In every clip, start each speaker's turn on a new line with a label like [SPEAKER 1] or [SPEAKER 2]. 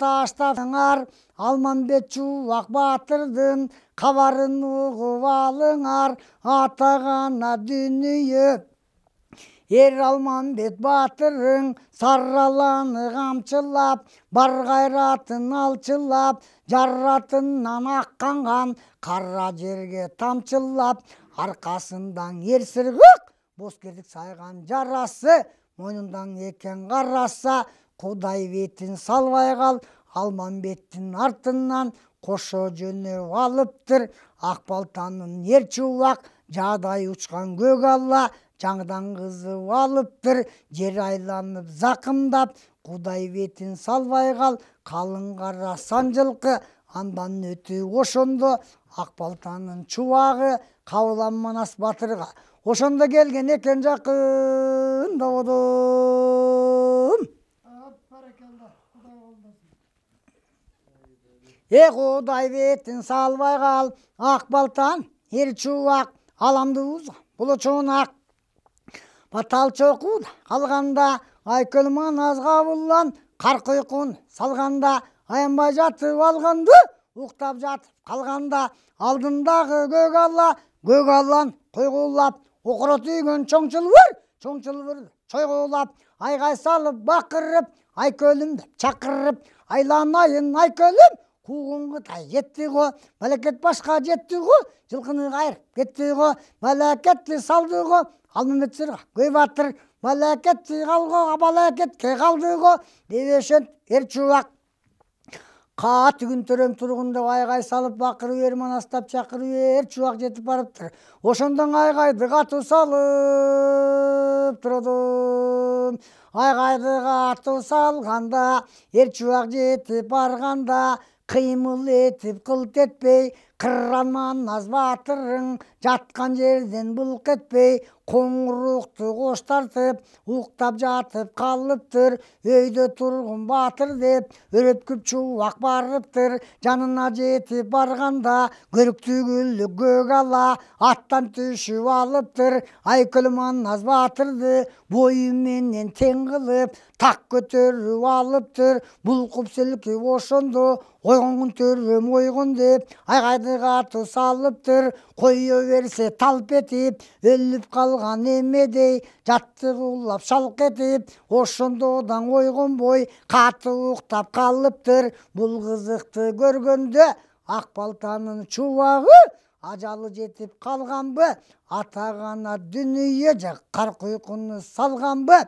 [SPEAKER 1] таштадыңар алмамбет батырдың батырдын кабарын угуп алыңар гана дүнүйө Ер алмамбет батырың сарраланы ғамчылап, бар қайратын алчылап, жарратынан намаққанған қара жерге тамчылап. арқасындан ер бос бозкерлік сайған жарасы, мойнындан екен қараса, құдай бетін салбай қал, алмамбеттің артынан қошо жөне алыптыр ақбалтаның ер чубак жадай ұшқан көк алла жаңдан қызып алыптыр жер айланып зақымдап құдай бетін салбай қал қалың қара сан жылқы андан өті ошондо ақбалтаның чубагы кабылан манас батырға ошондо келген экен жақын е құдай бетін салбай қал ақ балтан эл чубак аламды буза було батал чокуд калганда айкөлман азга қар карк салғанда салганда аянбай жатып алғанды ұқтап жатып қалғанда алдындағы көк алла көк аллан куйгулап окура түйгөн чоң чылбыр чоң чылбыр ай айгай салып бакырып айкөлүм деп чакырып айланайын айкөлүм қуғынғы та етті ғой мәләкет басқа жетті ғой жылқыны қайырып кетті ғой мәләкетті салды ғой алмамет сырға көйбатыр мәләкетті қалғы калды қалды ғой дебешен ер чубак қаты күн төрем деп айғай салып бақырып ер манастап шақырып ер чубак жетіп барыптыр ошондон айғайды катуу салып турдум айғайды катуу салғанда ер чубак жетіп барғанда Kıymıl etip kıl etbey, қырранман наз батырың жатқан жерден бұлқ етпей қоңырлықты қош тартып ұйықтап жатып қалыптыр өйде тұрғын батыр деп күп чулақ барыптыр жанына жетіп барғанда көрік түгілі көк ала аттан түсіп алыптыр айкүлман наз батырды бойыменен тең қылып тақ көтеріп алыптыр бұл сілкіп ошондо ойғын төрөм ойгон деп айғайды қазыға тұсалып тұр қойы берсе талп етіп өліп қалған емедей жаттығулап шалқ етіп ошондодан бой, қаты ұйықтап қалыптыр бұл қызықты көргенде ақпалтаның чуағы, ажалы жетіп қалғанбы атағана ана дүние жақ құйқыны салған салғанбы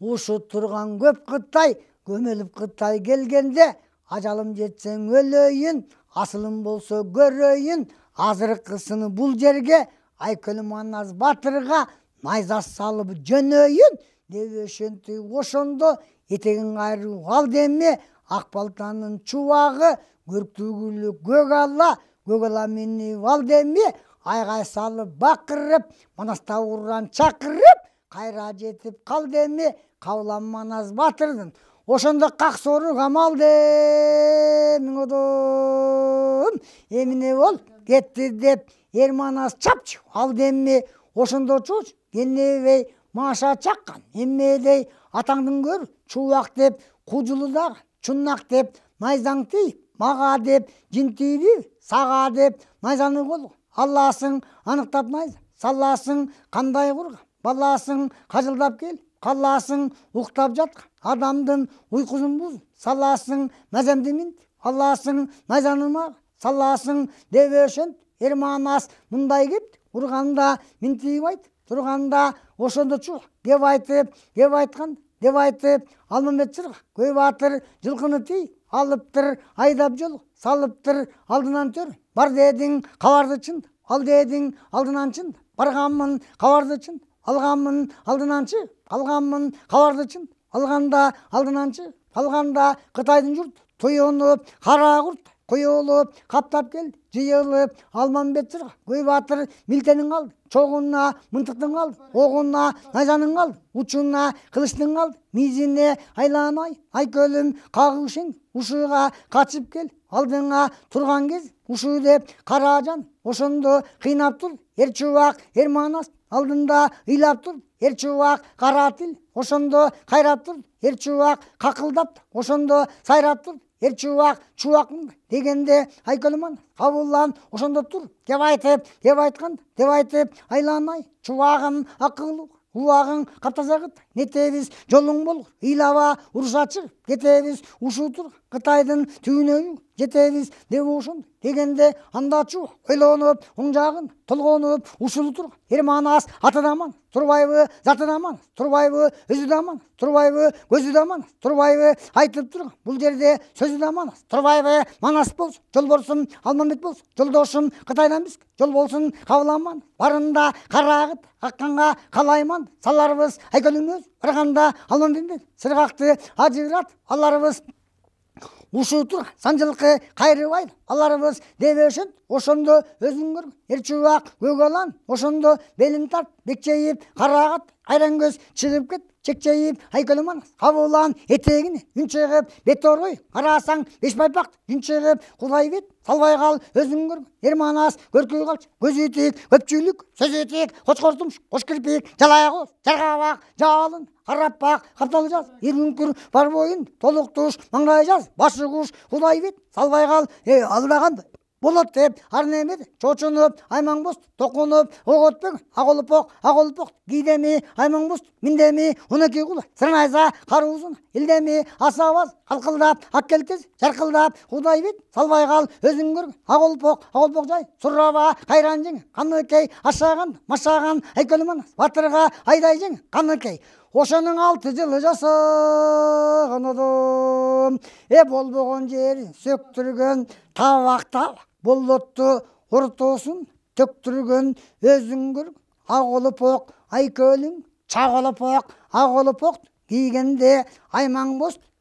[SPEAKER 1] ұшы тұрған көп қыттай көмеліп қыттай келгенде ажалым жетсең өлейін асылым болса көрейін қысыны бұл жерге айкүлім аназ батырға найза салып жөнөйүн деп өшөнтү ошондо этегин кайрып ал деме ак балтанын чубагы көрктүгүлү көк ала көк ала ал деме айгай салып бакырып манаста уран чакырып кайра жетип қал деме қаулан манас батырдын ошондо как соорур камалдемиң эмне болуп кетти деп эрманас аз чапчу ал демми ошондочу кенебей маша чаккан эмнедей атаңдын көр, чубак деп кужулудагы чуннак деп найзаң тийип мага деп жинтииби сага деп найзаны колго алласың аныктап найза салласың кандай курган баласың кажылдап кел, калласың уктап жаткан адамдын уйкусун буз саласың мазамдиминт аласың майзаныма саласың деп ошент эрманас мындай кеп урганда минтип айт турганда ошондочу деп айтып деп айткан деп айтып алмамбет көй батыр жылкыны тий алыптыр айдап жол салыптыр алдынан төр бар дедиң кабарды чын ал дедиң алдынан чын барганмын кабарды чын алганмын алдынанчы алганмын кабарды чын алғанда алдынанчы алғанда қытайдың жұрт тұйынып қара құрт құйылып қаптап кел жиылып алман көй батыр милтенің қалды, чоғына мынтықтың ал оғына найзаның қалды, ұшына қылыштың қалды, мизине айланай айкөлім қағушең ұшыға қачып кел алдыңа тұрған кез ушу деп қара ошондо кыйнап тур эр чубак эр манас алдында ыйлап тұр эр чубак кара тил ошондо кайрап тур эр чубак какылдап ошондо сайрап эр чубак чубакмын дегенде айкөлман кабуллан ошондо тур деп айтып деп айткан деп айтып айланай чубагым ақылу, кылуу нетебиз жолуң бол ыйлаба урушка чыгып кетебиз ушутур кытайдын түбүнө жетебиз деп ошондой дегенде андачу ойлонуп оң жагын толгонуп ушултур эрман ас аты да аман турбайбы заты да аман турбайбы өзү да аман турбайбы көзү да аман турбайбы айтылып турган бул жерде сөзү да аман турбайбы манас болсун жол болсун алмамбет болсун жолдошум кытайдан биз жол болсун кабыл аман барында карагыт акканга калайман саларбыз айкөнүңүз сөз ырғанда алан билбейт сырғақты ажырат аларыбыз ушутур санжылкы кайрыбай аларыбыз дебешет ошондо өзүң көр чубак көк алан ошондо белин тарт бекчейип карагат айран көз чыгып кет чекчейіп айкөлөмөн кабылан этегин үн чыгып бети орой карасаң беш байпак үн чыгып кулай бет салбай кал өзүң көр эрманас көркөй калчы көз итик көпчүлүк сөз этик кочкор тумуш кош кирпик жалая коз жаргабак жаалын караппак жаз ир күр бар боюн толуктуш маңдай жаз башы куш кулай салбай кал э, болот деп ар немир чочунуп аймаңбуз токунуп ок өтпөң ак олупок ак олупок кийдеми аймаңбуз миндеми он эки кул сырнайса кары узун илдеми асабаз калкылдап ак келтиз жаркылдап кудай бит салбай кал өзүң көр ак олупок ак жай сураба кайран жең каныкей ашаган машаган айкөлман батырга айдай жең каныкей ошонуң алты жылы жасаган одум э болбогон жерин сөктүргөн табактап Болотту ортосун төктүргөн өзүңгүр ак олопок айкөөлүң чак олопок ак олопок кийгенде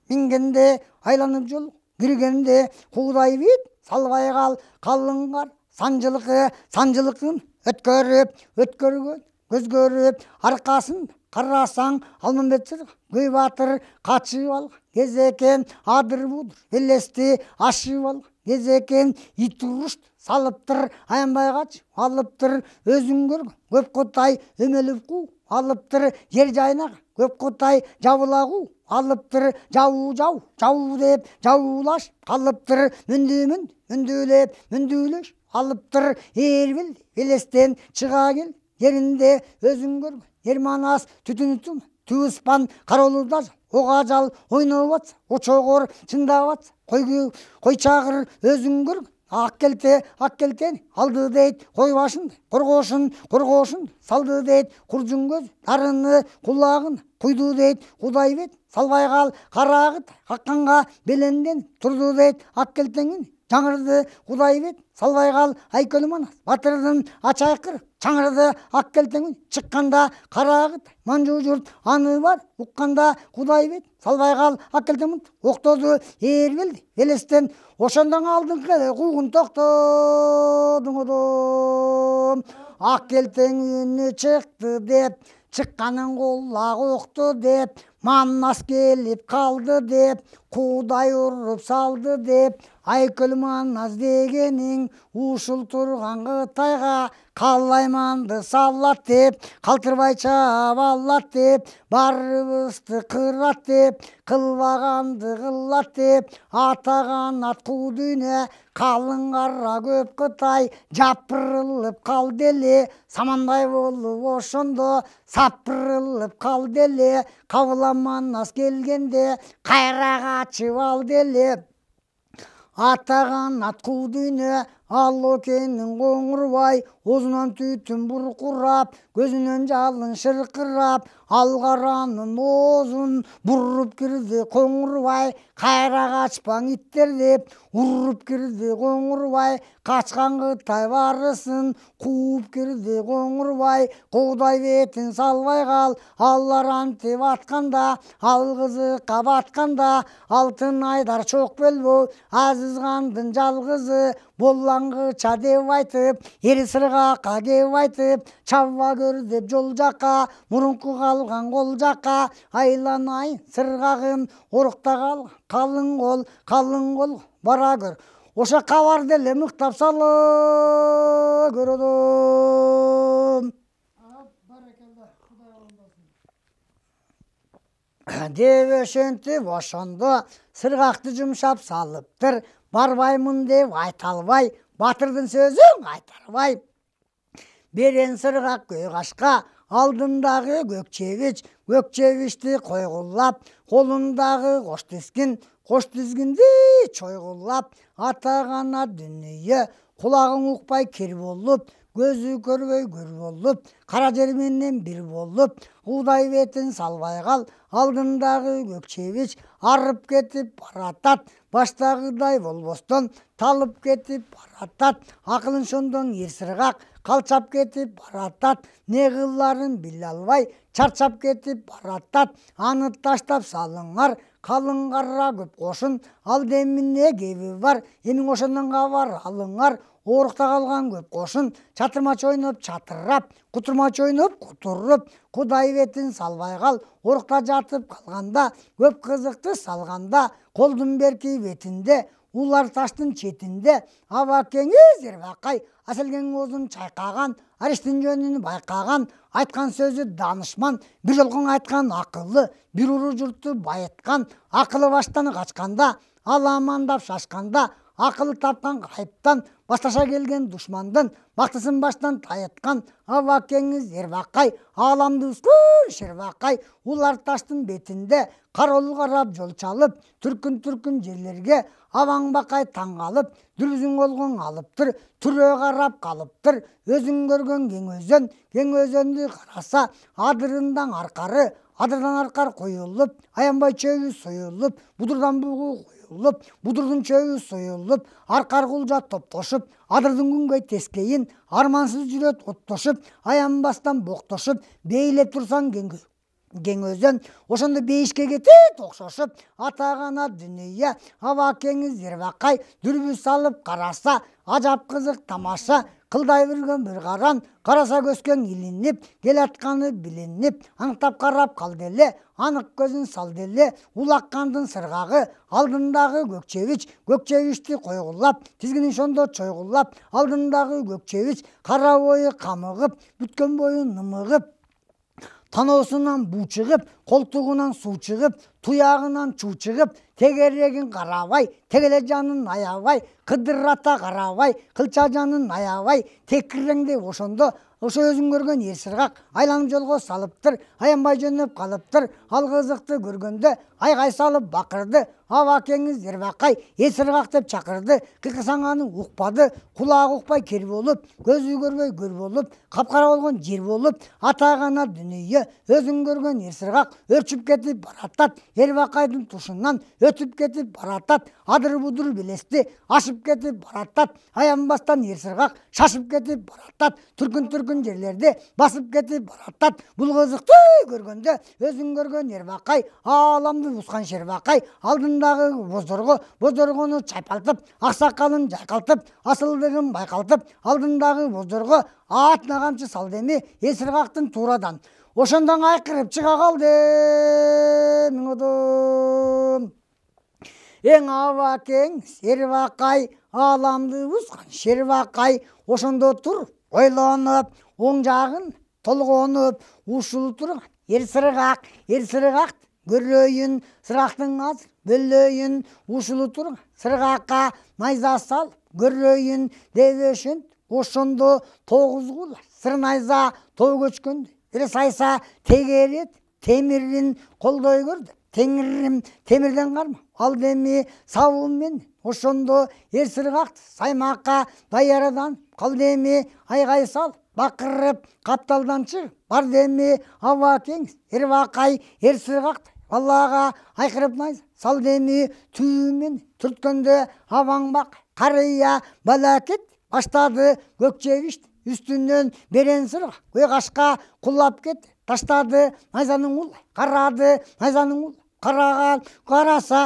[SPEAKER 1] мингенде айланып жол киргенде куудай бит салбай кал калыңгар санжылыкы санжылыкын өткөрүп өткөргөн көзгөрүп аркасын карасаң алмамбет көй батыр качып ал кезекен адыр будур элести ашып ал кезекен итурушт салыптыр қач, алыптыр өзүң көр, көп котай өмөлүп ку алыптыр жер жайнақ, көп котай жабыла алыптыр жабуу жау жабуу деп жабуулаш калыптыр мүнді мүн мүндүүлеп алыптыр эр бил элестен чыга кел ерінде өзүң ерманас жер манас Түйіспан қарауылдар оға жал ойнап атса очоғыр атса қой, қой чағыр өзің көр ақ келте ақ алды дейт қой башын қорғошын қорғошын салды дейт құржын көз тарыны құлағын құйды дейт құдай бет салбай қарағыт қаққанға беленден тұрды дейт ақ жаңырды құдай бет салбай қал айкөлманас батырдың ачайқыр чаңырады ак келтең чыкканда карагыт манжу журт аны бар ұққанда құдай бет салбай кал ак келтең октоду ээр белди белестен ошондон алдыңкы куугун ак келтең үнү чыкты деп чыкканын кулак оқты деп маннас келіп қалды деп қудай ұрып салды деп айкүл маннас дегенің ұшыл тұрған қытайға қалай манды салат деп қалтырбай чабалат деп барыбысты қырат деп қылбағанды қылат деп атаған ат қу дүние қалың қара көп қытай жапырылып қалды еле самандай болып ошондо сапырылып қалды еле заман ас келгенде қайраға ашып атаған атқу дүйне алло бай, қоңырбай түйтін түйтін құрап, көзінен жалын шырқырап алғараның озын бұрып кірді қоңырбай қайра ачпаң иттер деп ұрып кірді қоңырбай қашқан қытай барысын қуып кірді қоңырбай қудай бетін салбай қал аллар теп атқанда алғызы қабатқанда алтын айдар шоқ бол. әзіз жалғызы боллаңғы ча деп айтып сырға қа деп айтып чабба көр деп жол жақа, мұрынқы қалған қол Айланай айланайын сырғағын қал қалың қол қалың қол бара көр ошо мұқтап эле мыктап ұдым. көрөдүм деп ошентип ошондо сырғақты жумшап салыптыр барбаймын деп айта албай батырдың сөзін қайтарбай берен сырға қашқа, алдындағы көкчегіш көкчегішті қойғыллап, қолындағы қош тізгін қош тізгінді чойғұллап ата дүние құлағың ұқпай кер болып көзі көрбөй көр болып қара жер менен бир болып кудай бетин салбай кал алдындагы көк арып кетип баратат Баштағыдай болбостон талып кетип баратат ақылын шондон эр сыргак калчап баратат не кыларын биле албай чарчап кетип баратат аны таштап салыңар қалың көп қошын ал деміне кебі бар ең ошондан бар алыңар Орықта қалған көп қошын чатырмач ойноп чатырап құтырмач ойноп кутуруп кудай бетин салбай қал орықта жатып қалғанда көп қызықты салғанда колдун берки бетінде улар таштын четинде аба кеңиз ербақай аселгең оозун чайкаган арештин жөнүн байкаган айткан сөзү данышман бир жолғын айтқан акылы бир уру журтту байыткан акылы баштан качканда аламандап шашқанда Ақылы тапқан ғайыптан басташа келген дұшмандың бақтысын баштан таятқан ава кеңіз ербақай аламды үскіл шербақай улар таштың бетінде қарауыл қарап жол чалып түркін түркін жерлерге аваң таңғалып дүрбізің олғың алыптыр, тұр түрі қарап қалып өзің көрген кең өзен кең өзенді қараса адырындан арқары адырдан арқар қойылып аянбай чөбі сойылып бұдырдан бұғы союлып будурдун чөйі сойылып, аркар кулжа топтошуп адырдың күнгөй тескейін, армансыз жүрөт оттошуп аянбастан боктошуп бейлеп турсаң кеңгөй кең өзен ошондо бейишке кетет окшошуп ата гана дүнүйө кеңиз салып караса ажап кызык тамаша қылдай бүрген бір каран қараса көскөң илинип келатканы билинип аңтап қарап калды анық көзін көзүн салды сырғағы, алдындағы сыргагы алдындагы қойғылап, чебич көк чойғылап алдындағы тизгин қара ойы қамығып, бүткен бойы кара танаусынан бу чыгып колтугунан суу чыгып туягынан чуу чыгып тегерегин карабай жанын аябай кыдырата карабай жанын аябай текиреңдей ошондо ошо өзүң көргөн эр сыргак айланып жолго салыптыр аянбай жөнөп калыптыр ал кызыкты көргөндө айғай салып бақырды ава кеңіз ербақай есірғақ деп шақырды қиқысаңаны ұқпады құлағы ұқпай кер болып көзі көрмей көр болып қапқара болған жер болып атағана дүние өзің көрген ерсырғақ өршіп кетіп баратат ербақайдың тұшынан өтіп кетіп баратат адыр бұдыр белесті ашып кетіп баратат аянбастан ерсырғақ шашып кетіп баратат түркін түркін жерлерде басып кетіп баратат бұл қызықты көргенде өзің көрген ербақай аламды ылдамдатып ұсқан шербақай алдындағы бозторғы бозторғыны чайпалтып ақсақалын жайқалтып асылдығын байқалтып алдындағы бозторғы ат нағамшы салды есірғақтың турадан ошондан айкырып чыга калды ең эң аба кең сербакай ааламды ұсқан шербакай ошондо тур ойлонуп оң жагын толгонуп ушул турган эр сыргак эр сыргак гүрлөйін сырақтың аз бөллөйін ушулу тұр сырғаққа найза сал гүрлөйін деп үшін ошондо тогуз кул сыр найза тоо көчкөн ырыс сайса тегерет темирин колдой көр теңирим темирден карма ал деми сабуун мен ошондо эр сыргак саймакка даярадан кал деми айгай сал бакырып капталдан чык бар деми аба теңиз эр бакай эр сыргак аллаға айқырып салдени түйімен түрткенде қарыя қария балакет баштады көкжегіш үстінен сыр қашқа құлап кет таштады найзаның ұл қарады найзаның ұл қараған қараса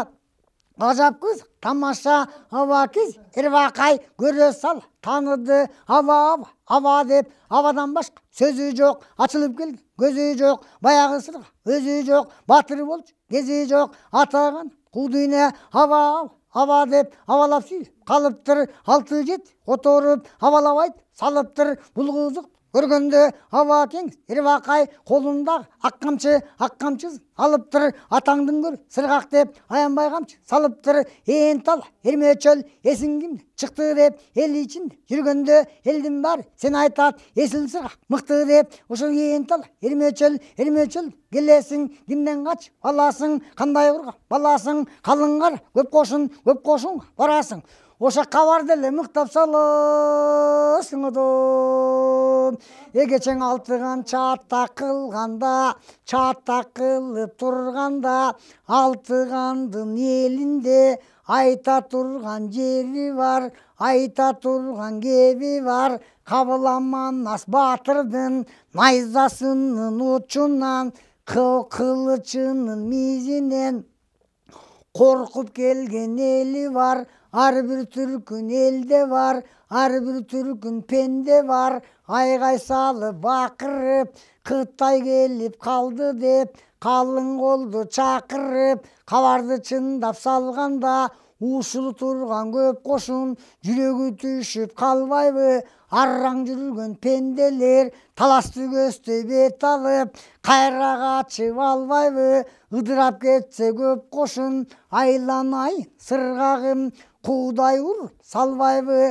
[SPEAKER 1] Ажап көз тамаша ава кез ирвақай көре сал таныды ава ава ава деп авадан башқа сөзі жоқ ашылып келді көзі жоқ баяғы сырға өзі жоқ батыр болды кезі жоқ атаған құдүйне ава ава деп авалап сүй қалып алты жет, отырып авалап айт салып тұр бұл көргенде аба тең ербақай қолында ақ қамшы ақ қамшы алып тұр атаңдың көр сырғақ деп аянбай қамшы салып тұр ентал ермечөл есің кім шықты деп ел үшін жүргенде елдің бар сен айтады есіл сырғақ мықты деп ушул ентал ерме ермечөл келесің кімнен қач аласың қандай ұрға баласың қалың қар көп қошын көп қошын барасың әлі барды эле мыктап салысыңдым эгечең алтыган чатта кылганда Чатта кылып турганда алтыгандын элинде айта тұрған жері бар айта тұрған кеби бар нас батырдың найзасынын учунан кылычынын мизинен қорқып келген елі бар ар бір түркін елде бар ар бір түркін пенде бар айғай салып бақырып қытай келіп қалды деп қалың қолды шақырып хабарды шындап салғанда Ушылы тұрған көп кошун жүрөгү түшүп калбайбы арраң жүргөн пенделер таласты көздөй бет алып кайра качып албайбы ыдырап кетсе көп кошун айланайын сыргагым куудай уруп салбайбы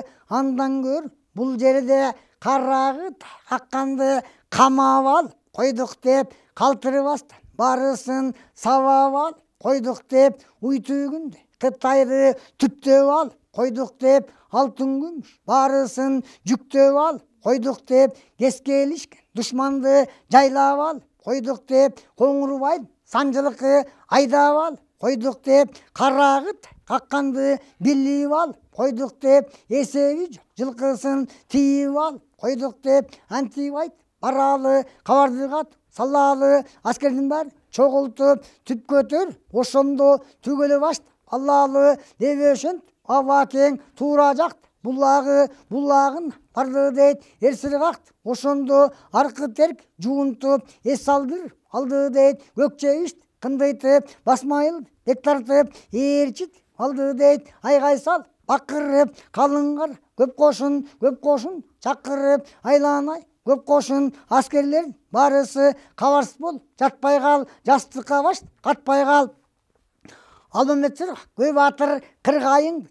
[SPEAKER 1] андан көр бул жерде карагыт акканды камап алып койдук деп калтырбастан барысын сабап алып койдук деп уйтүү тыптайды түптеп ал қойдық деп алтын күн, барысын жүктеп ал қойдық деп кеске душманды жайлап ал қойдық деп қоңырбай санжылықы айдап ал қойдық деп қарағыт қаққанды билип ал қойдық деп есегі жоқ жылқысын тиіп ал қойдық деп антип айт баралы қабардығат салалы әскердің бәрі чогултуп түп көтөр ошондо түгөлө башта аллалы дебешін кең туура жакт бұлағы бұлағын барлығы дейт қақт ошондо аркы терк жуунтуп эс алдыр алды дейт үшт, кындыйтып басмайыл бек тартып Алды дейт айгай сал бақырып, қалыңғар. көп кошун көп кошун чакырып айланай көп кошун аскерлер барысы қаварсы бол жатпай кал жастыкка баш катпай кал ал өмірсір көп атыр қырғайың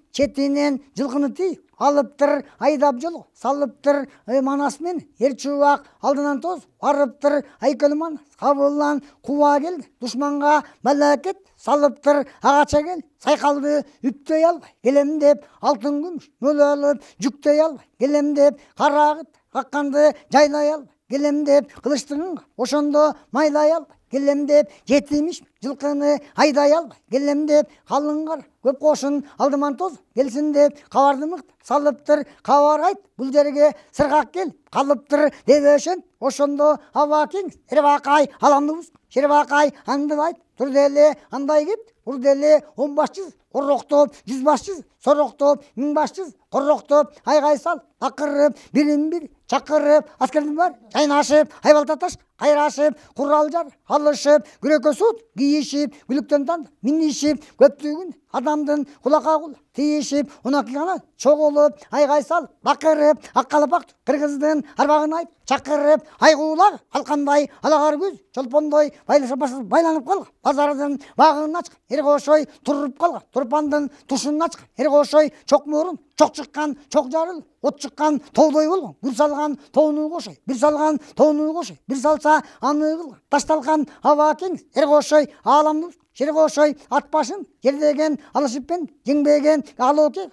[SPEAKER 1] жылқыны тый Алыптыр айдап жол салыптыр манасмен ер чубак алдынан тоз барыптыр айкөлман кабылан манас қуа кел душманға мәләкет салыптыр ағача кел сайқалды үптей албай келем деп алтын күміш мөл алып жүктей келем деп қарағыт қаққанды жайлай албай келем деп қылыштың ошондо майлай деп жетимиш жылқыны айдай албай келемдеп деп көп қошын алдыман тоз келсін деп қабарды салыптыр қабар айт бұл жерге сырғақ кел қалыптыр дебешен ошондо аба кең шербакай аламдыбыз шербакай андыбайт турделе андай кеп он башчы құрықтып жүзбасшысыз сорықтып мыңбасшысыз құрықтып айғай сал ақырып бірін бір шақырып әскердің бар жайнашып айбалтаташ қайрашып құрал жар алышып күрекке суыт киішіп күліктен тан мінішіп көптігін адамдың құлаққа құл тиішіп ұнақиғана шоғылып айғай сал бақырып аққалапақ қырғыздың арбағын айт шақырып айқулақ алқандай алағар көз шолпондай байланып қал базардың бағын ач ер қошой тұрып қал курпандын тұшынына ачкан эрге окшой чок мөөрүн чок чыккан чок жарыл от чыккан тоодой болгон бір салган тоонууга окшой бир салган тоонууга окшой бир салса аны атпашын, ташталган алышыппен, кең эрге окшой ааламдын жерге ат жердеген алышыппен жеңбеген алооке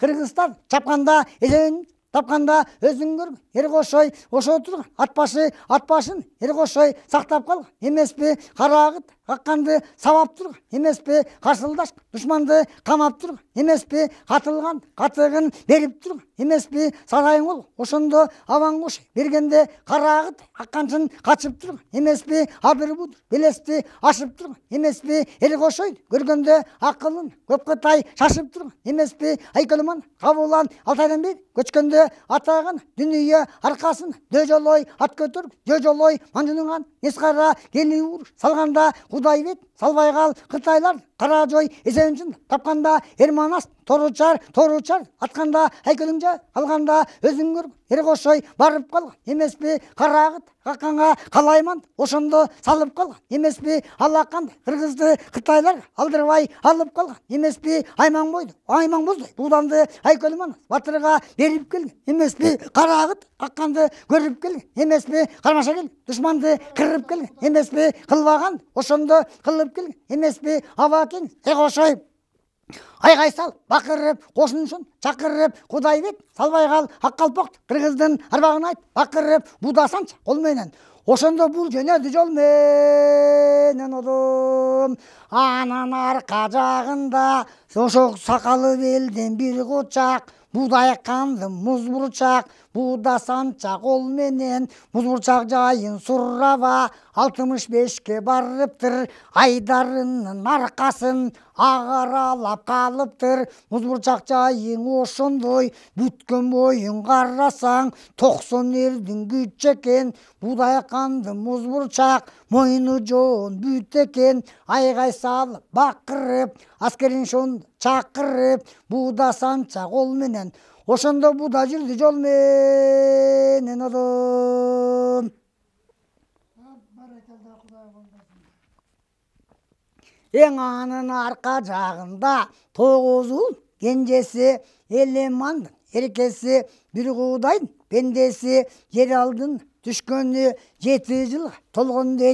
[SPEAKER 1] кыргыздар чапканда тапқанда өзің көр ер қошой ошо тұр ат башы ат башын ер қошой сақтап қал емеспе қарағыт қаққанды сабап тұр пе қарсылдаш дұшманды қамап тұр пе қатылған қатығын беріп тұр пе сарайың ол ошондо аван қош бергенде қарағыт аққаншын қачып тұр пе абыр бұдыр белесті ашып тұр емеспе ел қошой көргенде ақылын көпке тай шашып тұр пе айкөлман қабулан алтайдан бер көчкенде Атағын атаған дүние арқасын дөжолой ат көтір. жөжолой маңдынған несқара келиур салғанда салбай салбайғал қытайлар қара жой үшін тапканда эрманас торучар торучар атқанда айкөлүңчө алганда өзүң көр эр кошой барып емес эмеспи қарағыт акаңа қалайман ошондо салып емес эмеспи аллақан қырғызды қытайлар алдырбай алып емес пе айман бойду айман бозду бууданды айкөлман батырга берип келген эмеспи карагыт акканды көрүп келген эмеспи кармаша кел душманды кырып келген эмеспи кылбаган ошондо кылып келген эмеспи аба екен е қошайып айғай сал бақырып қошыншын шақырып құдайбек салбай қал аққалпақ қырғыздың арбағын айт бақырып будасанчы қолменен ошондо бул жөнөдү жол менен одом. анан арка жагында ошо сакалы белден бир кучак будай кандым муз бурчак Будасан чагол менен бузгурчак жайын сураба алтымыш бешке барыптыр айдарынын аркасын ак қалыптыр калыптыр бузгурчак жайың ошондой бүткөн боюн карасаң токсон элдин күчү экен буудай музбурчак мойну жоон бүт экен айгай салып бакырып аскерин шон чакырып Будасан чагол менен Ошондо будажил жол менен одон. Эң анын арка жагында тогуз уул кенжеси элемандын эркеси бир куудайдын пендеси жер алдын түшкөнү жети жыл толгондо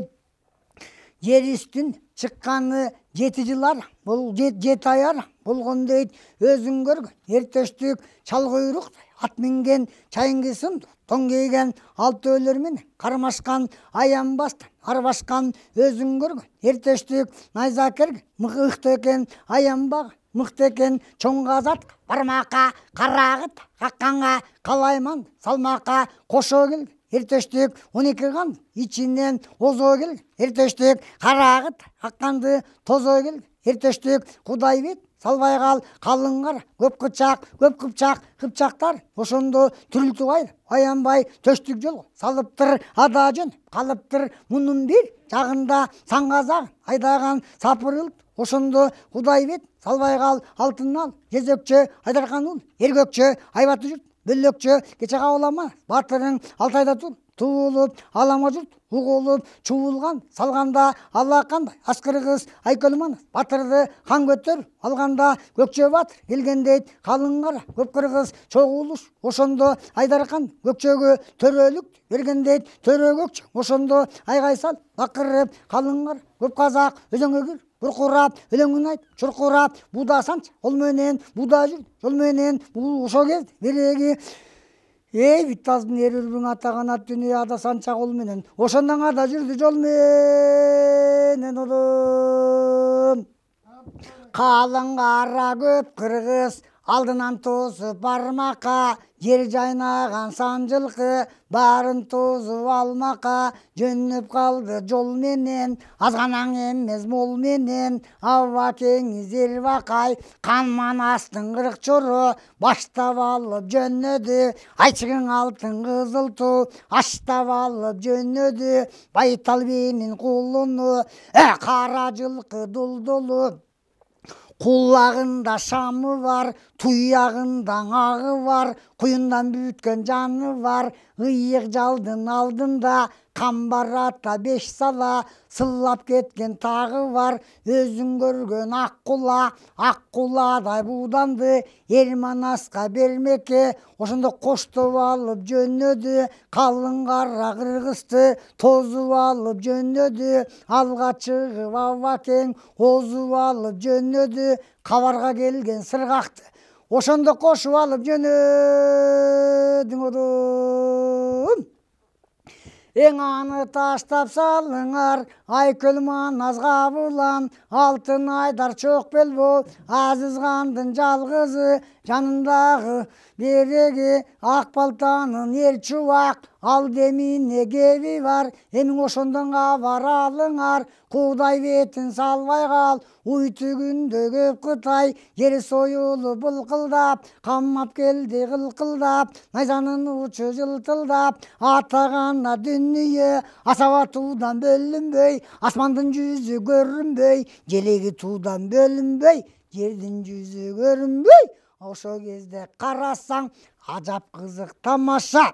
[SPEAKER 1] жер үстүн чыкканы жеті жылар бұл жеті аяр болған дейді өзің көр шал құйрық ат мінген чайыңгисын тоң киген алты өлермен қармашқан аянбас арбашқан өзің көр ертөштік найзакер мықты екен аянбақ мықты екен чоң азат бармаққа қарағыт қаққанға қалайман салмаққа қошо эртештик он эки кан ичинен озо келек эртештик карагыт акканды тозо келек эртештик кудайбет салбай кал калың кар көп кычак көп кыпчак кыпчактар ошондо түрүлтүбай аянбай төштүк жол салыптыр ада жөн калыптыр мунун бир жагында саңгаза айдаган сапыр ылт ошондо кудайбет салбай кал алтын ал жезөкчө айдаркан уул эркөкчө айбаты журт бөлөкчө кече кабылама батырың алтайда тур туулуп алама журт угулуп чуулган салганда алла кандай аскыр айкөлман батырды хан көттір, алғанда көкчө батыр келгендей калың кара көп кыргыз чогулуш ошондо айдаркан көкчөгө төрөлүк бергендей төрө көкчө ошондо айгай бакырып көп казак өзөңө ұрқырап өлеңін айт бұда будасанчы ол менен буда жүр ол менен бул ошо кез береги эй биттаздын ер үрбүң атаган ат ада санча кол менен ошондон ада жүрдү жол менен улум қалың қара көп кыргыз алдынан тосып бармақа жер жайнаған сан жылқы барын тозып алмақа, жөніп қалды жол менен азғанаң емес мол менен ауа теңіз бақай Қанман астың қырық чоры баштап алып жөнеді айшығың алтын қызыл ту аштап алып жөнеді байтал менин құлыны ә, қара жылқы дұлдұлы құлағында шамы бар тұяғында ағы бар құйыннан бүйткен жаны бар ыйық жалдың алдында қамбар ата беш сала сыллап кеткен тағы бар өзің көрген аққұла аққұладай буданды ерман асқа бермеке ошондо коштоп алып жөнөдү қалың қара кыргызды тозып алып жөнөдү алға чыгып абакең озуп алып жөнөдү кабарга келген сырғақты ошондо кошуп алып жөнөдүң эң аны таштап салыңар Ай күлман назға бұлан алтын айдар чоқ бел бол азиз жалғызы жанындағы береги ак балтанын эр чубак ал демине кеби бар эмиң ошондонга баралыңар Кудай бетин салбай кал уй түгүндө көп кытай бұл союлу былкылдап каммап келди кылкылдап найзанын учу жылтылдап атагана дүние асабатуудан бөлүнбөй көрінбей асмандың жүзі көрінбей желегі тудан бөлінбей жердің жүзі көрінбей ошо кезде қарасаң ажап қызық тамаша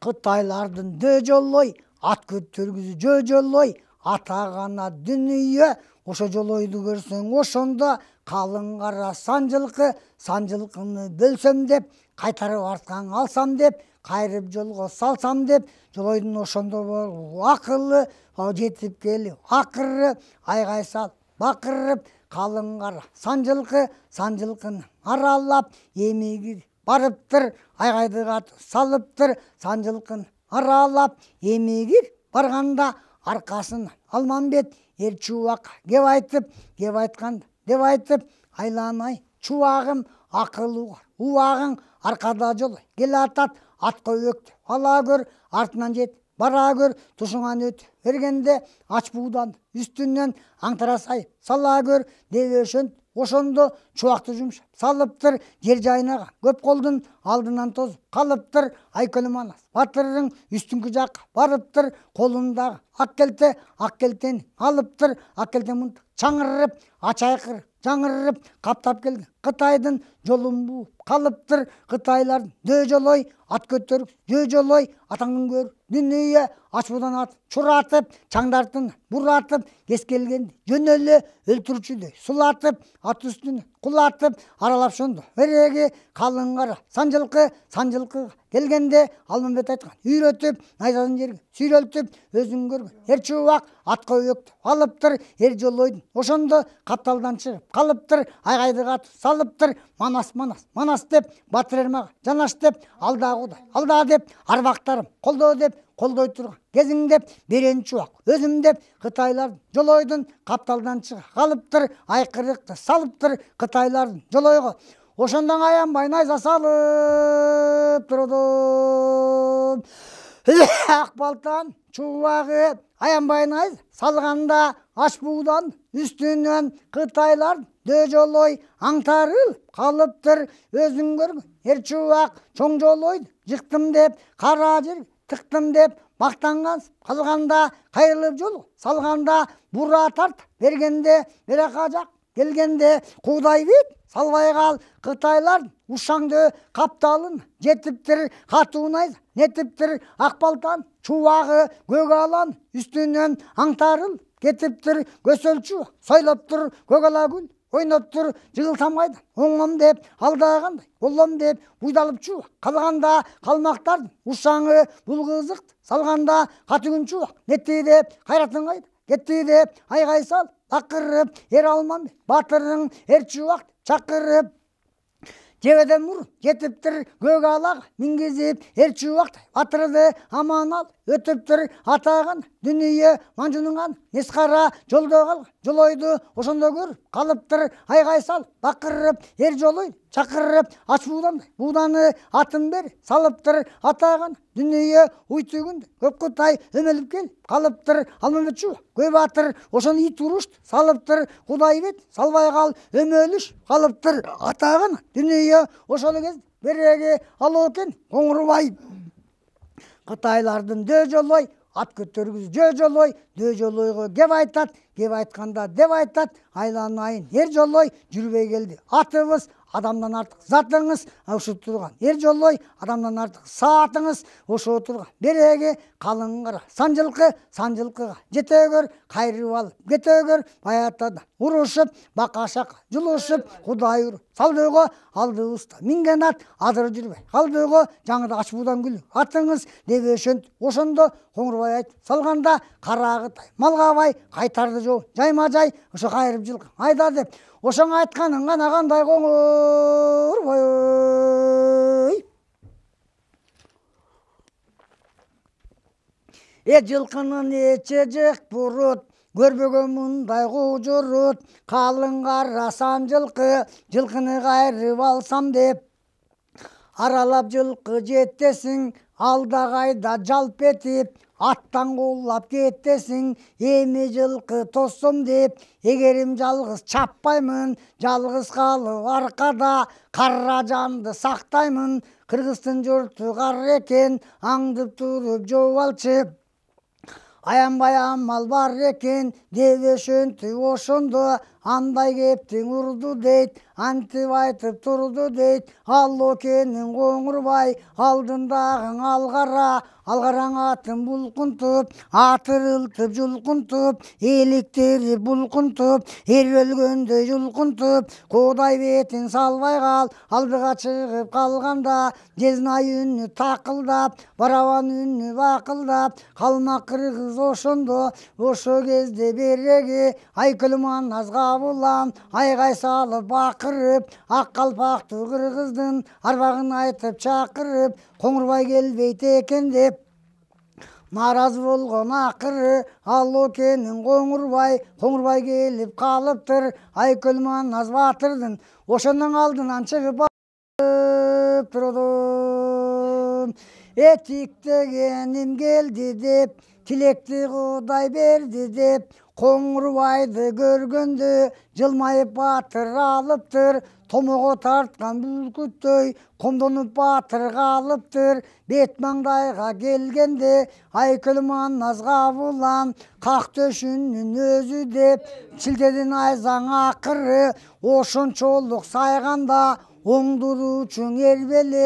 [SPEAKER 1] қытайлардың дөжолой ат көтергізі жөжолой атағана дүние ошо жолойду көрсөң ошондо қалың қара сан жылқы сан жылқыны бөлсөм деп қайтарып артқан алсам деп қайрып жолға салсам деп жолайдың ошондо бол акылы жетип келип акыры айгай сал бакырып қалың қар сан жылқы сан жылкыны аралап емиги барыптыр айғайды салыптыр сан аралап емегі барғанда арқасын. алмамбет ер чубак кеп айтып кеп айтқан деп айтып айланай чубагым ақылуға. Уағың арқада жол келатат атқа өкт ала көр артынан жет бара көр тұшыңан өт бергенде ач буудан үстінен аңтарасай сала көр деп өшөнд ошондо чубакты жумшап салыптыр жер жайына көп колдун алдынан тозуп калыптыр айкөлөм анас батырдың үстүңкү жақ барыптыр колундагы ак келте ак келтени алыптыр ак келте чаңырып ачайкыр жаңырып каптап келді кытайдын жолун қалыптыр, Қытайлар кытайлар жолой ат көтөрүп жолой атаңын көрүп дүнүйө ат чуратып чаңдартын буратып кез келгенди жөн эле өлтүрчүдөй сулатып ат үстүнө кулатып аралап шондо эреги калың кара сан жылкы сан жылкыга келгенде алмамбет айткан үйрөтүп найзасын жерге сүйрөлтүп өзің көргөн эр чубак атқа өктөп алыптыр ер жолойдун ошондо капталдан чыгып калыптыр айгайды салып тұр манас манас манас деп батыр ермаға жанаш деп алдағы құдай алда деп арбақтарым қолдау деп қолдай тұрған кезің деп берен чуақ өзім деп қытайлардың жолойдың қапталдан шыға қалып тұр айқырықты салып тұр қытайлардың жолойға ошондан аянбай найза салып тұрдым ақ балтан чубагы аянбайыңыз салғанда аш буудан үстінен қытайлар дөжолой аңтарыл қалыптыр өзің көр ер чубак чоң жолой жықтым деп қара жер тықтым деп мақтанған қалғанда қайырлы жол салғанда бура тарт бергенде бере ажақ, келгенде құдай бит салбай қал қытайлар ұшаңды қапталын жетіптір қатуынай нетіптір ақпалтан чуағы көк алан үстінен аңтарыл кетіптір көсөлчү сойлоп тұр көк ала гүл тұр жығыл деп алдағандай болом деп уйдалыпчу қалғанда қалмақтар ұшаңы бұл қызық салғанда қатігін чубак деп қайратың кетті деп айғай сал Бақырып, ер алман батырың ер чуақ шақырып жебеден мұр жетіп тұр көк алақ мінгізіп ер уақыт, батырды аман ал өтіп тұр атаған дүние манжуныңған, Несқара жолды қал жолойды ошондо көр, қалып тұр сал бақырып ер жолой чакырып ашудан бууданы атын бер салыптыр атаған, дүние уйтүгүн көпкө тай өмөлүп кел калыптыр алмамбетчу көй батыр ошону ит урушт салыптыр бет салбай кал өмөлүш калыптыр атаған, дүние ошол кез береги алоо экен коңурбай кытайлардын дөө жолой ат көтөргүз жөө жолой дөө жолойго кеп айтат кеп айтканда деп айтат айланайын ер жолой жүрбей келді атыбыз адамдан артық затыңыз аушы турган ер жолой адамдан артық саатыңыз ошо турган береги калың кара сан жылкы сан жылкыга жете көр кайрып алып кете көр баятада урушуп бака шака жулушуп кудай алдыбыз да минген ат адыр жүрбөй калдойго жаңыда ашбудан күлүп атыңыз деп ошондо коңурбай айтып салганда карагытай малга бай кайтарды жоо жайма жай ошо деп жылқы айда деп ошоң айтканың гана кандай коңур ой э жылкынын эче жык бурут көрбөгөн мындай кужурут калың карасам жылкы жылкыны кайрып алсам деп аралап жылкы жетесиң алда кайда жалп этип аттан қолып кетесің еме жылқы тоссом деп егерім жалғыз чаппаймын жалғыз қалып арқада қарра жанды сақтаймын қырғыздың жұрты қар екен аңдып тұрып жобалчып аянбай амал бар екен деп ошондо андай кептің ұрды дейт, антип айтып дейт. Ал алло коңурбай қоңырбай алдындағың алғара алғаран атын бұлқынтып атырылтып тұп, еліктері тұп, ер өлгенде тұп, қодай бетін салбай қал алдыға шығып қалғанда дезнай үнні тақылдап бараван үнні бақылдап қалмақ қырғыз ошондо ошо кезде береги айкүлман азға бұлан айғай салып бақырып ақ қалпақты қырғыздың арбағын айтып шақырып қоңырбай келбейді екен деп мараз болған ақыры ал кенің қоңырбай қоңырбай келіп қалыптыр айкөл маназ батырдың ошаның алдынан шығып тұрдым етіктегенім келді деп тілекті құдай берді деп қоңырбайды көргенде жылмайып батыр алыптыр тұмығы тартқан бүркіттей құмдынып батыр қалыптыр бет маңдайға келгенде айкүлман назға бұлан қақ төшінің өзі деп шілдеден айзаң ақыры ошыншолық сайғанда оңдыру үчүн эл беле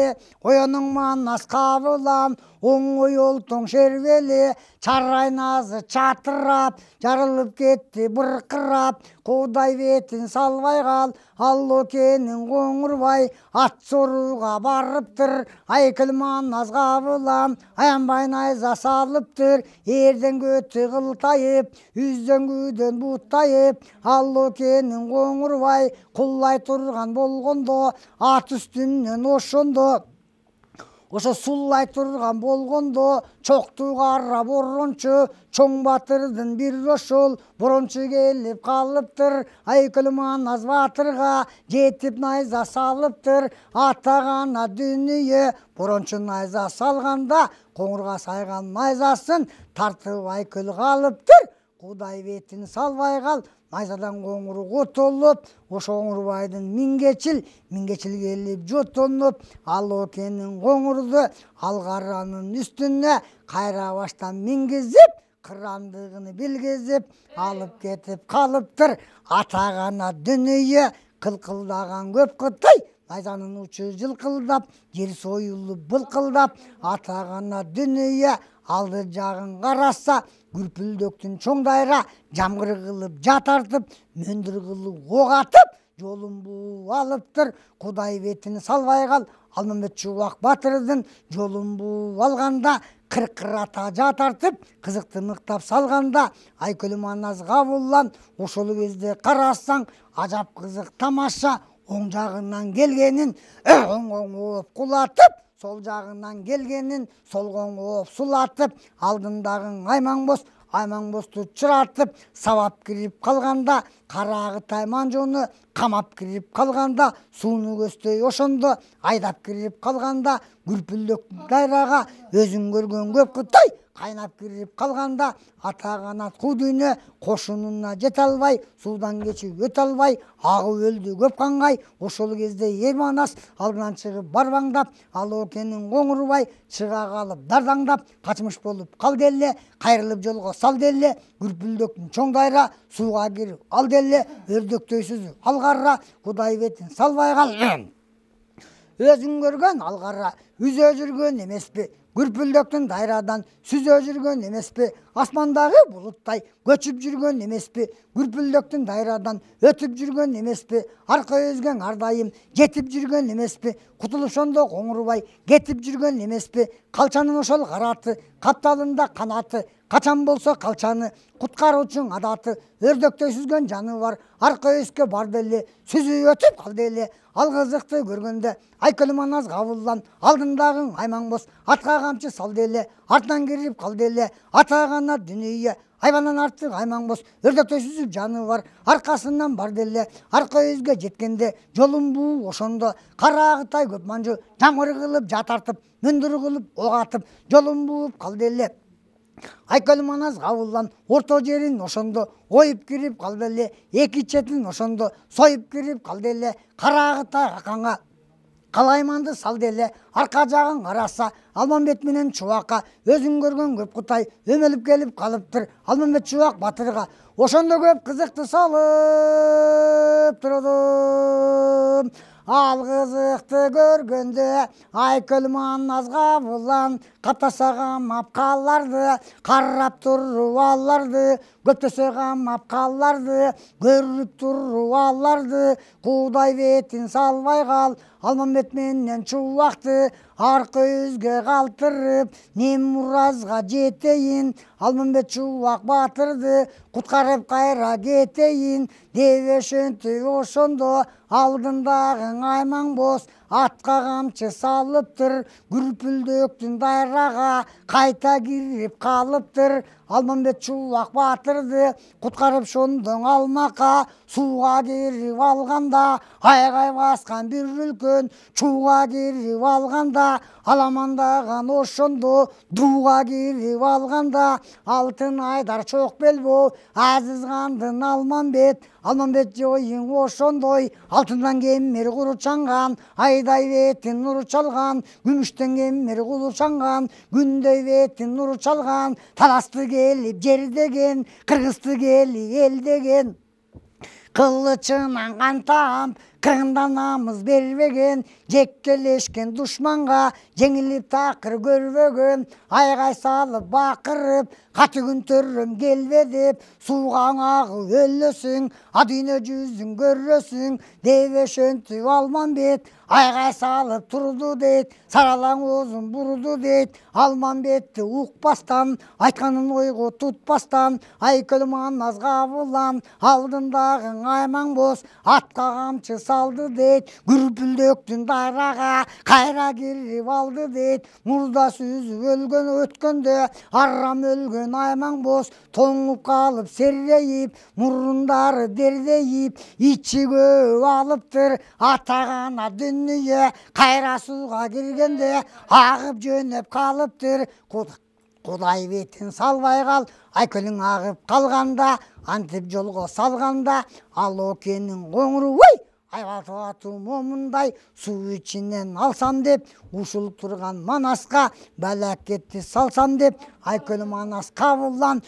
[SPEAKER 1] ояныңман аскарылам оңой олтоң тоңшербеле чарайназы чатырап жарылып кетті бұрқырап қудай бетін салбай қал аллокенің кенің ат соруға барыптыр, тұр айкілман азға бұлам аянбай найза салыптыр, тұр ердің көті қылтайып үздөңгүдөн буттайып алло кенің қоңырбай құлай тұрған ат үстінен ошондо ошо сулай турган болгондо чоктууга арра борончу чоң батырдын бири ошол борончу келип калыптыр айкүлүм аз батырга жетип найза салыптыр гана дүние борончу найза салганда коңурга сайган найзасын тартып айкөл калыптыр кудай бетин салбай кал Айзадан коңуругу толоп ошо оңурбайдын миңгечил миңгечил келип жотоноп алоо кенин коңурду алгаранын үстіне қайра баштан мингизип қырандығыны билгизип алып кетип қалыптыр, атағана дүние қылқылдаған кылкылдаган көп айзаның найзанын жыл қылдап, жер союлуп бұл қылдап, атағана дүнүйө алды жағын қараса күрпілдөктүн чоңдайра жамгыр кылып жатартып мөндүр кылып ок атып жолун бууп алыптыр кудай бетин салбай кал алмамбет чубак батырдын жолун бууп алганда кыркырата жатартып кызыкты мыктап салганда айкөлүм аназ кабуллан ошол кезде карасаң ажап кызык тамаша оң жагынан келгенин оң оң кулатып сол жағынан келгенін сол қоңып сұлатып алдындағың аймаңбос аймаңбосты шыратып сабап кіріп қалғанда қарағы тайман жоны қамап кіріп қалғанда суыны көстей ошондо айдап кіріп қалғанда күлпілдік дайраға өзің көрген көп құтай қайнап кіріп қалғанда ата қанат қу дүйне қошынына жете албай судан кечіп өте албай ағы өлді көп қанғай, ошол кезде манас алдынан шығып барбаңдап ал окенің қоңырбай шыға қалып дардаңдап қачмыш болып қал эле қайрылып жолға салды эле күлпілдіктің чоң дайра суға кіріп алды деле өрдөктөйсүз алгарра бетин салбай кал өзүң көргөн алгарра үзө жүргөн эмеспи күрпүлдөктүн дайрадан сүзө жүргөн эмеспи асмандагы булуттай көчүп жүргөн эмеспи күрпүлдөктүн дайрадан өтүп жүргөн эмеспи арка өзгөң ар дайым жетип жүргөн эмеспи кутулушондо коңурбай кетип жүргөн эмеспи калчанын ошол караты капталында канаты качан болса калчаны куткаруучуң адаты өрдөктөй сүзген жаны бар арқы өйүскө барды эле сүзүп өтүп алғызықты эле ал кызыкты көргөндө айкөлманаз кабылдан алдындагың аймаңбоз атка камчы салды эле артынан кирип калды эле ата гана дүнүйө айбандан артык аймаңбоз өрдөктөй жаны бар аркасынан барды эле арқа өйүзгө жеткенде жолым ошондо кара қарағытай көп манжу жамыр кылып жатартып, тартып қылып кылып ок атып жолун манас кабылдан орто жерин ошондо оюп кирип калды эле эки четин ошондо союп кирип калды эле та акаңа калайманды салды эле арка жагын караса алмамбет менен чубакка өзүң көргөн көп кутай өмөлүп келип калыптыр алмамбет чубак батырга ошондо көп кызыкты салып турдум ал қызықты көргенде айкүлман назға бұлан қаптаса қамап қарап тұру аларды апқаларды мапқаларды көріп тұру аларды қудай бетін салмай қал алмамбет менен чубакты аркы үзге калтырып нем жетейін, жетейин алмамбет чубак батырды куткарып кайра кетейин деп ошентип ошондо Алдындағың аймаң бос, атқа қамшы салыптыр гүлпілдектің дайраға қайта кіріп қалыптыр алмамбет шуақ батырды құтқарып шондың алмақа суға керіп алғанда айғай басқан бір үлкен чуға керіп алғанда аламандаған ошонду дуға керіп алғанда алтын айдар чоқ белбоо әзіз қандын алмамбет алмамбет жойың ошондой алтыннан кемер құрчанған ай айдай бетін нұры шалған күміштен кемер шанған, күндей бетін нұры шалған таласты келіп жер деген қырғызды келіп ел деген қылышынан қан тамып намыс бербеген жеккелешкен душманға жеңіліп тақыр көрбеген айғай салып бақырып катыгын түрім келбе деп ағыл агыл өлөсүң а дүйнө жүзүн көрөсүң алман алмамбет Айғай салып турду дейт саралаң оозун бурду дейт алмамбетти укпастан айтканын ойго тутпастан айкөлөм аназга бұлан алдындағың айман боз атка камчы салды дейт күрпүлдөктүн дараға қайра кирип алды дейт мұрда сүзүп өлгөн өткөндө арам өлгөн найман бос, тоңып қалып серрейіп мұрындары дердейіп итші көп алыптыр атағана дүние қайрасуға келгенде, ағып жөнеп қалыптыр құдай бетін салбай қал көлің ағып қалғанда антип жолға салғанда ал окенің қоңыры айбаты ату су суу ичинен алсам деп ушул турган манаска балакетти салсам деп айкөл манас қабылдан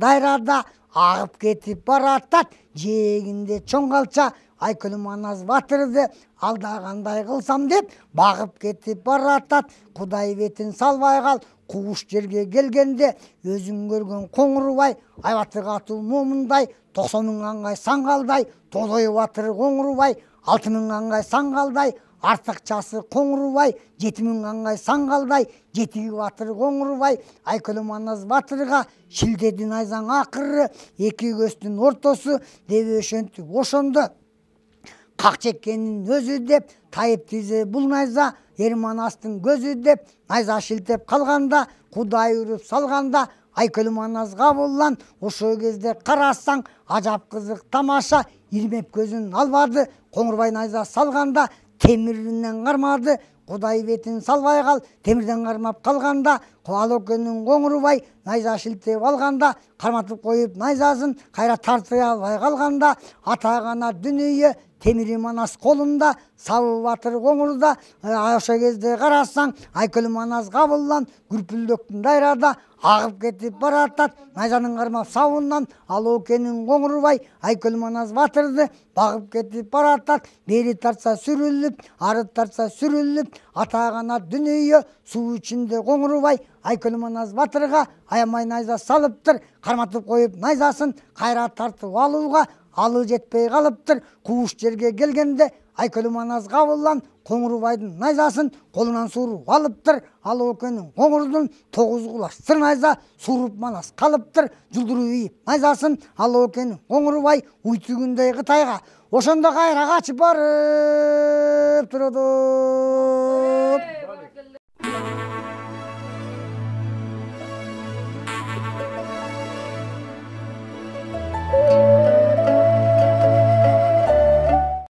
[SPEAKER 1] дайрада агып кетип баратат жегінде жээгинде чоң калча айкөл манас батырды алдагандай кылсам деп багып кетип баратат құдай кудай бетин салбай кал кууш жерге келгенде өзүң көргөн қоңырбай айбатырга қату момындай токсон мың аңгай саңғалдай толой батыр қоңырбай алты мың аңгай жети мың саңғалдай саңгалдай жети батыр коңурубай айкүлі аназ батырға шилдеди найзаң ақыры екі көздүн ортасы деп ошентип ошондо қақ өзі деп тайып тизе бұл найза манастың көзі деп найза шілтеп қалғанда құдай үріп салғанда айкүл маназға боллан ошо кезде қарасаң ажап қызық тамаша ирмеп көзін албады қоңырбай найза салғанда темірінен қармады құдай бетін салбай қал темірден қармап қалғанда көнің қоңырбай найза шілтеп алғанда қарматып қойып найзасын қайра тартай албай қалғанда ата дүние Темири манас қолында салбатыр қоңырда ошо кезде қарасаң айкөл манас қабылдан күрпілдөктүн дайрада ағып кетіп баратат найзаның қармап сабынан алоокенин қоңырбай айкөл манас батырды бағып кетіп баратат бері тартса сүріліп ары тартса сүріліп ата дүнейі, дүние су ішінде қоңырбай айкөл манас батырға аямай найза салыптыр қарматып қойып найзасын қайра тартып алуға алы жетпей қалыптыр қуыш жерге келгенде манас қабыллан қоңырбайдың найзасын қолынан суырып алыптыр ал өкенің қоңырдың тоғыз құлаш сыр найза суырып манас қалыптыр жұлдырып иіп найзасын ал өлкенің қоңырбай үйтігіндей қытайға ошондо кайра качып барып тұрады Thank you.